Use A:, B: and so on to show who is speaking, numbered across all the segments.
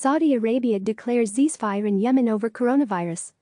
A: Saudi Arabia declares ceasefire in Yemen over coronavirus.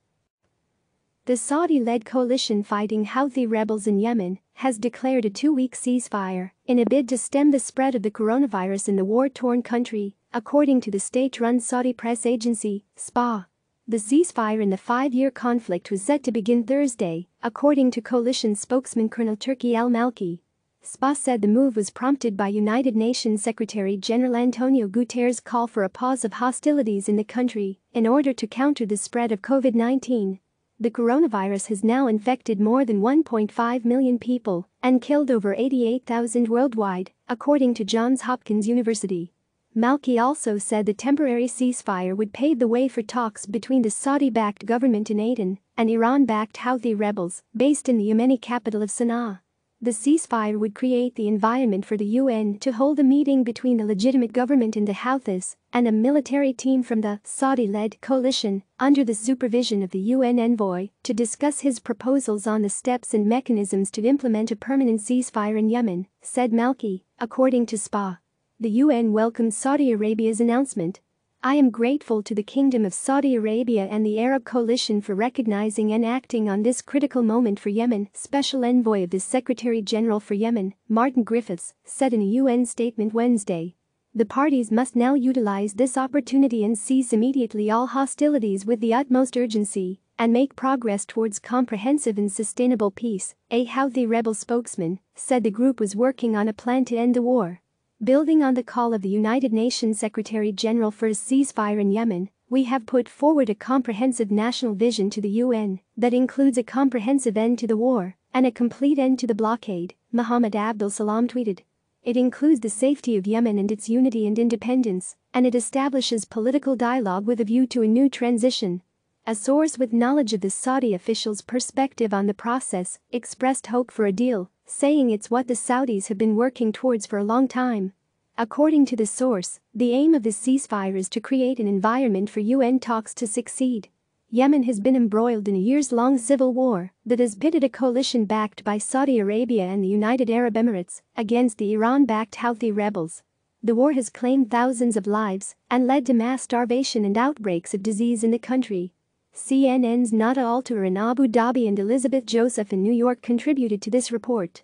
A: The Saudi-led coalition fighting Houthi rebels in Yemen has declared a two-week ceasefire in a bid to stem the spread of the coronavirus in the war-torn country, according to the state-run Saudi press agency, SPA. The ceasefire in the five-year conflict was set to begin Thursday, according to coalition spokesman Colonel Turki al-Malki. SPA said the move was prompted by United Nations Secretary General Antonio Guterres' call for a pause of hostilities in the country in order to counter the spread of COVID-19. The coronavirus has now infected more than 1.5 million people and killed over 88,000 worldwide, according to Johns Hopkins University. Malki also said the temporary ceasefire would pave the way for talks between the Saudi-backed government in Aden and Iran-backed Houthi rebels based in the Yemeni capital of Sana'a. The ceasefire would create the environment for the UN to hold a meeting between the legitimate government in the Houthis and a military team from the Saudi-led coalition under the supervision of the UN envoy to discuss his proposals on the steps and mechanisms to implement a permanent ceasefire in Yemen, said Malki, according to SPA. The UN welcomed Saudi Arabia's announcement I am grateful to the Kingdom of Saudi Arabia and the Arab Coalition for recognizing and acting on this critical moment for Yemen, Special Envoy of the Secretary General for Yemen, Martin Griffiths, said in a UN statement Wednesday. The parties must now utilize this opportunity and cease immediately all hostilities with the utmost urgency and make progress towards comprehensive and sustainable peace, a Houthi rebel spokesman said the group was working on a plan to end the war. Building on the call of the United Nations Secretary-General for a ceasefire in Yemen, we have put forward a comprehensive national vision to the UN that includes a comprehensive end to the war and a complete end to the blockade, Mohammed Abdul Salam tweeted. It includes the safety of Yemen and its unity and independence, and it establishes political dialogue with a view to a new transition a source with knowledge of the Saudi official's perspective on the process expressed hope for a deal, saying it's what the Saudis have been working towards for a long time. According to the source, the aim of the ceasefire is to create an environment for UN talks to succeed. Yemen has been embroiled in a years-long civil war that has pitted a coalition backed by Saudi Arabia and the United Arab Emirates against the Iran-backed Houthi rebels. The war has claimed thousands of lives and led to mass starvation and outbreaks of disease in the country. CNN's Nada Alter in Abu Dhabi and Elizabeth Joseph in New York contributed to this report.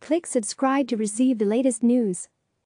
A: Click subscribe to receive the latest news.